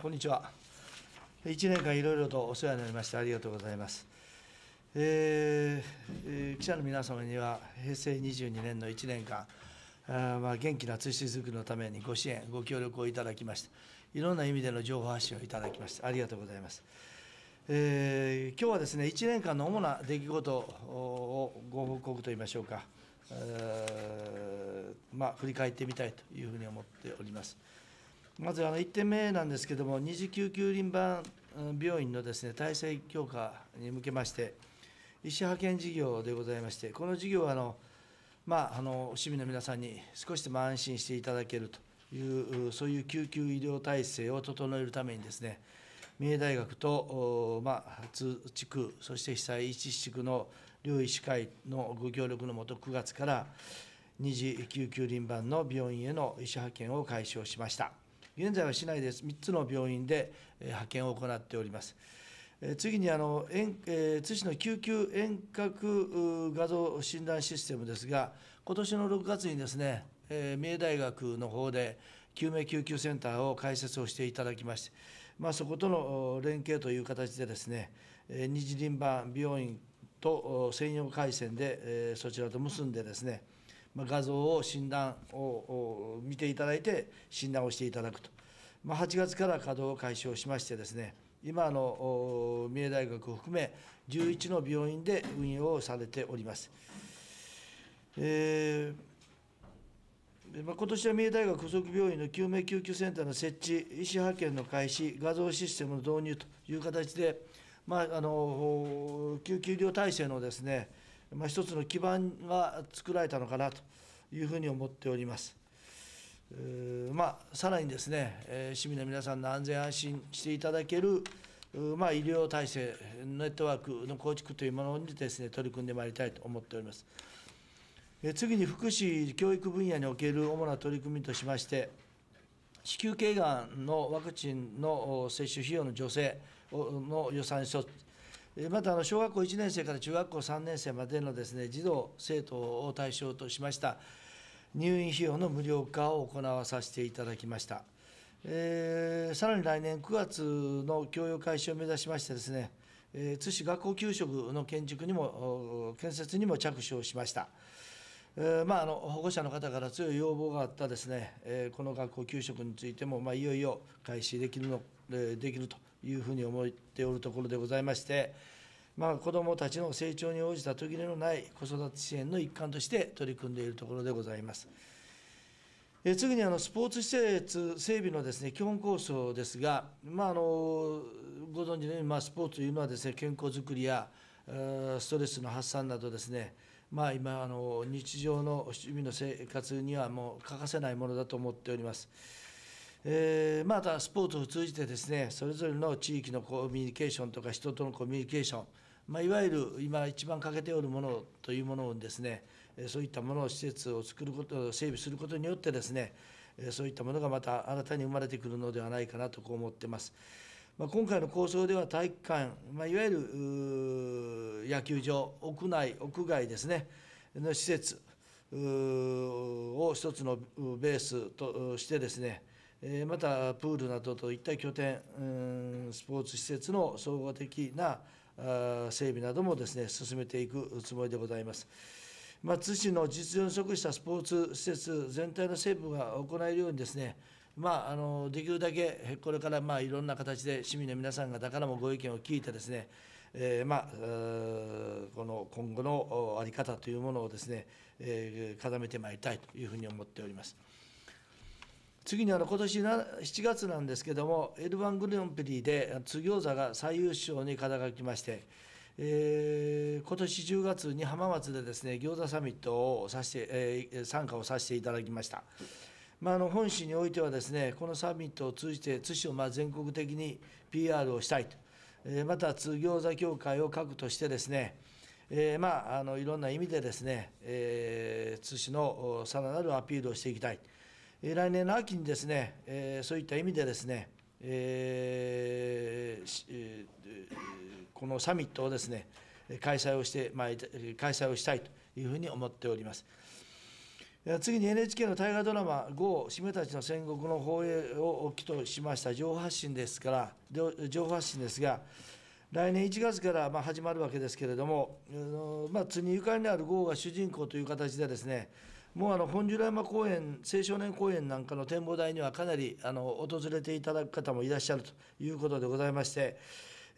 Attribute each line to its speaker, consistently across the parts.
Speaker 1: こんにちは。1年間いろいろとお世話になりましてありがとうございます。えー、記者の皆様には平成22年の1年間あ、まあ、元気な通信づくりのためにご支援ご協力をいただきましたいろんな意味での情報発信をいただきましたありがとうございます、えー、今日はですね1年間の主な出来事をご報告といいましょうか、えー、まあ、振り返ってみたいというふうに思っております。まずあの1点目なんですけれども、二次救急輪番病院のです、ね、体制強化に向けまして、医師派遣事業でございまして、この事業はあの、まあ、あの市民の皆さんに少しでも安心していただけるという、そういう救急医療体制を整えるためにですね、三重大学と、まあ、津地区、そして被災一地区の両医師会のご協力のもと、9月から二次救急輪番の病院への医師派遣を解消しました。現在は市内で3つの病院で派遣を行っております。次にあの、え津市の救急遠隔画像診断システムですが、今年の6月にですね、えー、三重大学の方で救命救急センターを開設をしていただきまして、まあ、そことの連携という形でですね、え二次輪場病院と専用回線で、えそちらと結んでですね、まあ、画像を診断を見ていただいて診断をしていただくと、まあ、8月から稼働を開始をしましてですね今の三重大学を含め11の病院で運用をされております。えーまあ、今年は三重大学附属病院の救命救急センターの設置、医師派遣の開始、画像システムの導入という形で、まあ、あの救急医療体制のですねまあ、一つの基盤が作られたのかなというふうに思っております。まあ、さらにですね、え市民の皆さんの安全安心していただける、まあ、医療体制、ネットワークの構築というものにですね、取り組んでまいりたいと思っております。え次に福祉教育分野における主な取り組みとしまして、子宮頸がんのワクチンの接種費用の助成の予算措置、またあの小学校1年生から中学校3年生までのですね児童生徒を対象としました入院費用の無料化を行わさせていただきました、えー、さらに来年9月の教養開始を目指しましてですね津市学校給食の建築にも建設にも着手をしました、えー、まあ、あの保護者の方から強い要望があったですね、えー、この学校給食についても、まあ、いよいよ開始できるの、えー、できるというふうに思っておるところでございまして、まあ、子どもたちの成長に応じた途切れのない子育て支援の一環として取り組んでいるところでございます。え次にあのスポーツ施設整備のです、ね、基本構想ですが、まあ、あのご存知のように、まあ、スポーツというのはです、ね、健康づくりやストレスの発散などですね、まあ、今あの日常の趣味の生活にはもう欠かせないものだと思っております。えー、またスポーツを通じてですねそれぞれの地域のコミュニケーションとか人とのコミュニケーション、まあ、いわゆる今一番欠けておるものというものをですねそういったものを施設を作ること整備することによってですねそういったものがまた新たに生まれてくるのではないかなとこう思ってます。まあ、今回の構想では体育館、まあ、いわゆる野球場屋内屋外ですねの施設を一つのベースとしてですねえまたプールなどといった拠点、スポーツ施設の総合的なあ整備などもですね進めていくつもりでございます。まあ、津市の実情に即したスポーツ施設全体の整備が行えるようにですねまあ、あのできるだけこれから、まあ、いろんな形で市民の皆さん方からもご意見を聞いてですね、えーまあ、この今後の在り方というものをですね、えー、固めてまいりたいというふうに思っております。次にあの今年7月なんですけども、エルバングルンプリで津餃子が最優勝に肩書きまして、えー、今年10月に浜松でですね餃子サミットをさして、えー、参加をさせていただきました。まあ、あの本市においてはですねこのサミットを通じて津市をまあ全国的に PR をしたいと、えー、また津餃子協会を核としてですね、えー、まああのいろんな意味でですね、えー、津市のさらなるアピールをしていきたい。来年の秋にですね、えー、そういった意味でですね、えー、このサミットをですね開催をして、まあ、開催をしたいというふうに思っております。次に NHK の大河ドラマ「GO めたちの戦国」の放映を起きとしました情報発信ですから情報発信ですが来年1月からまあ始まるわけですけれども、まあ、津にゆかりのある GO が主人公という形でですねもうあの本樹山公園青少年公園なんかの展望台にはかなりあの訪れていただく方もいらっしゃるということでございまして、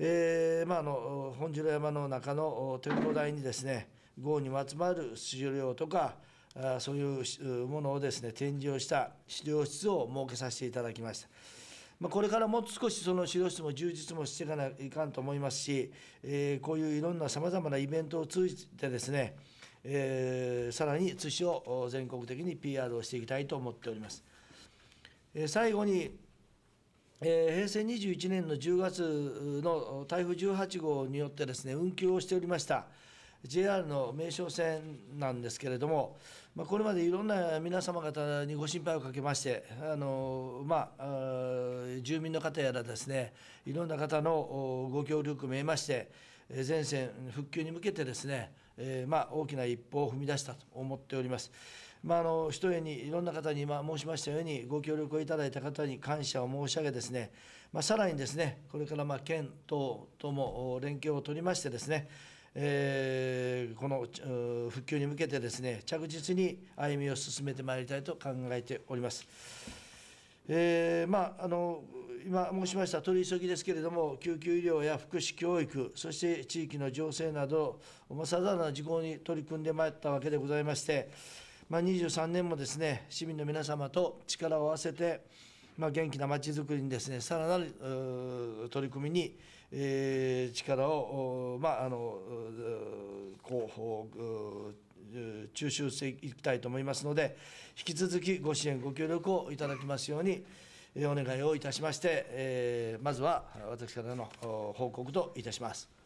Speaker 1: えーまあ、あの本樹山の中の展望台にですね豪にまつまる出場料とかあそういうものをですね展示をした資料室を設けさせていただきました。まあ、これからもう少しその資料室も充実もしていかないかんと思いますし、えー、こういういろんなさまざまなイベントを通じてですね、えー、さらに津市を全国的に PR をしていきたいと思っております。えー、最後に、えー、平成21年の10月の台風18号によってですね運休をしておりました。JR の名称線なんですけれども、まあ、これまでいろんな皆様方にご心配をかけましてあの、まあ、住民の方やらですねいろんな方のご協力も得まして全線復旧に向けてですね、えまあ、大きな一歩を踏み出したと思っております。まあ、あのひとえにいろんな方に今申しましたようにご協力をいただいた方に感謝を申し上げですね、まあ、さらにですねこれからま県等とも連携を取りましてですねえー、この復旧に向けてですね着実に歩みを進めてまいりたいと考えております。えー、まあ、あの今申しました取り急ぎですけれども、救急医療や福祉教育、そして地域の情勢など、さまざ、まな事項に取り組んでまいったわけでございまして、まあ、23年もですね市民の皆様と力を合わせて、まあ、元気なまちづくりにですねさらなる取り組みに、えー、力を、まあ、あのこう抽集していきたいと思いますので引き続きご支援ご協力をいただきますようにお願いをいたしまして、えー、まずは私からの報告といたします。